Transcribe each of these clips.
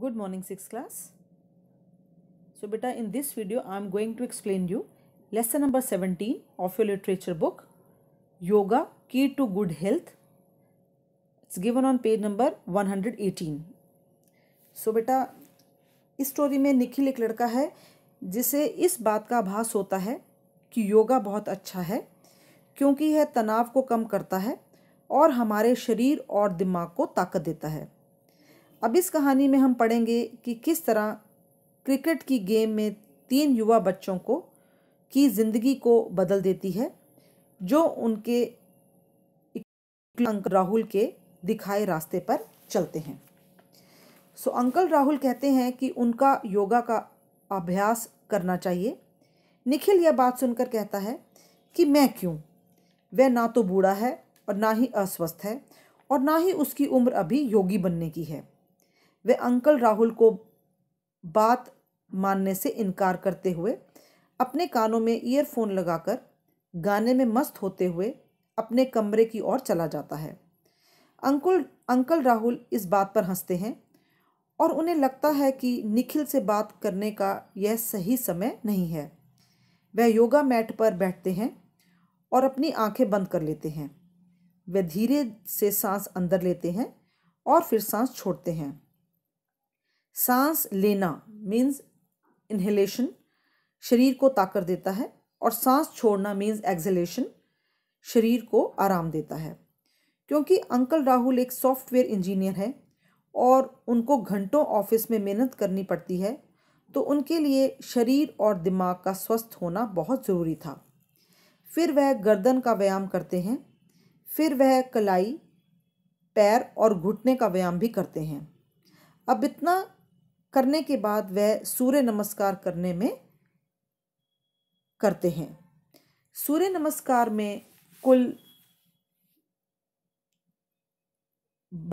Good morning six class so बेटा in this video I am going to explain you lesson number seventeen of your literature book yoga key to good health it's given on page number one hundred eighteen so बेटा इस story में निखिल एक लड़का है जिसे इस बात का आभास होता है कि योगा बहुत अच्छा है क्योंकि यह तनाव को कम करता है और हमारे शरीर और दिमाग को ताकत देता है अब इस कहानी में हम पढ़ेंगे कि किस तरह क्रिकेट की गेम में तीन युवा बच्चों को की ज़िंदगी को बदल देती है जो उनके अंक राहुल के दिखाए रास्ते पर चलते हैं सो so, अंकल राहुल कहते हैं कि उनका योगा का अभ्यास करना चाहिए निखिल यह बात सुनकर कहता है कि मैं क्यों वह ना तो बूढ़ा है और ना ही अस्वस्थ है और ना ही उसकी उम्र अभी योगी बनने की है वे अंकल राहुल को बात मानने से इनकार करते हुए अपने कानों में ईयरफोन लगाकर गाने में मस्त होते हुए अपने कमरे की ओर चला जाता है अंकुल अंकल राहुल इस बात पर हंसते हैं और उन्हें लगता है कि निखिल से बात करने का यह सही समय नहीं है वह योगा मैट पर बैठते हैं और अपनी आंखें बंद कर लेते हैं वे धीरे से सांस अंदर लेते हैं और फिर सांस छोड़ते हैं सांस लेना मीन्स इन्हेलेशन शरीर को ताकत देता है और सांस छोड़ना मीन्स एक्जलेशन शरीर को आराम देता है क्योंकि अंकल राहुल एक सॉफ्टवेयर इंजीनियर है और उनको घंटों ऑफिस में मेहनत करनी पड़ती है तो उनके लिए शरीर और दिमाग का स्वस्थ होना बहुत ज़रूरी था फिर वह गर्दन का व्यायाम करते हैं फिर वह कलाई पैर और घुटने का व्यायाम भी करते हैं अब इतना करने के बाद वह सूर्य नमस्कार करने में करते हैं सूर्य नमस्कार में कुल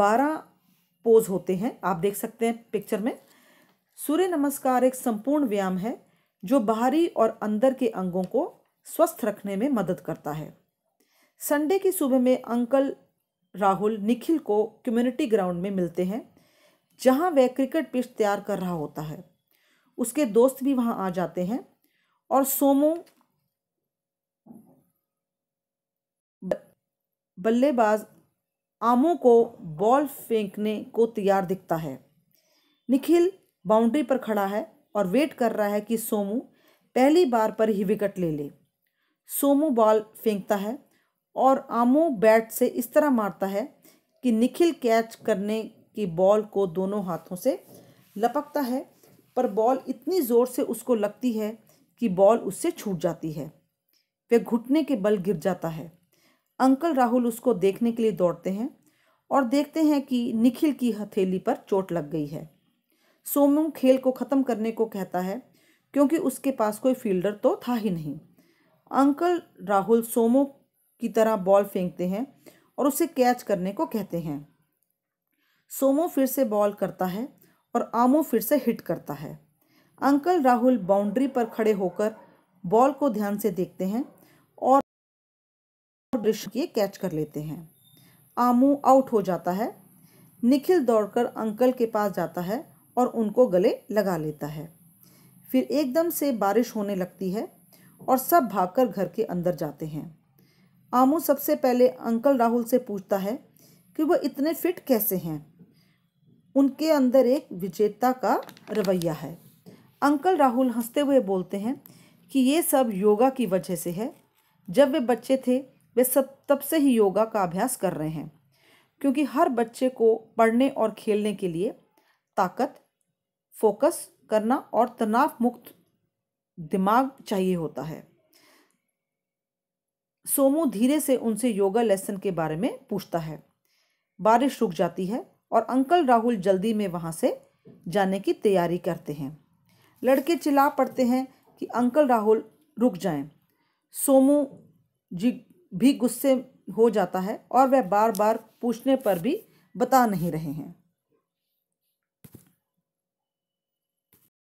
बारह पोज होते हैं आप देख सकते हैं पिक्चर में सूर्य नमस्कार एक संपूर्ण व्यायाम है जो बाहरी और अंदर के अंगों को स्वस्थ रखने में मदद करता है संडे की सुबह में अंकल राहुल निखिल को कम्युनिटी ग्राउंड में मिलते हैं जहाँ वह क्रिकेट पिच तैयार कर रहा होता है उसके दोस्त भी वहाँ आ जाते हैं और सोमो बल्लेबाज आमों को बॉल फेंकने को तैयार दिखता है निखिल बाउंड्री पर खड़ा है और वेट कर रहा है कि सोमू पहली बार पर ही विकेट ले ले सोमू बॉल फेंकता है और आमो बैट से इस तरह मारता है कि निखिल कैच करने कि बॉल को दोनों हाथों से लपकता है पर बॉल इतनी ज़ोर से उसको लगती है कि बॉल उससे छूट जाती है वह घुटने के बल गिर जाता है अंकल राहुल उसको देखने के लिए दौड़ते हैं और देखते हैं कि निखिल की हथेली पर चोट लग गई है सोमू खेल को ख़त्म करने को कहता है क्योंकि उसके पास कोई फील्डर तो था ही नहीं अंकल राहुल सोमो की तरह बॉल फेंकते हैं और उसे कैच करने को कहते हैं सोमो फिर से बॉल करता है और आमो फिर से हिट करता है अंकल राहुल बाउंड्री पर खड़े होकर बॉल को ध्यान से देखते हैं और दृश्य के कैच कर लेते हैं आमू आउट हो जाता है निखिल दौड़कर अंकल के पास जाता है और उनको गले लगा लेता है फिर एकदम से बारिश होने लगती है और सब भागकर घर के अंदर जाते हैं आमू सबसे पहले अंकल राहुल से पूछता है कि वह इतने फिट कैसे हैं उनके अंदर एक विजेता का रवैया है अंकल राहुल हंसते हुए बोलते हैं कि ये सब योगा की वजह से है जब वे बच्चे थे वे सब तब से ही योगा का अभ्यास कर रहे हैं क्योंकि हर बच्चे को पढ़ने और खेलने के लिए ताकत फोकस करना और तनाव मुक्त दिमाग चाहिए होता है सोमू धीरे से उनसे योगा लेसन के बारे में पूछता है बारिश रुक जाती है और अंकल राहुल जल्दी में वहाँ से जाने की तैयारी करते हैं लड़के चिल्ला पड़ते हैं कि अंकल राहुल रुक जाएं। सोमू जी भी गुस्से हो जाता है और वह बार बार पूछने पर भी बता नहीं रहे हैं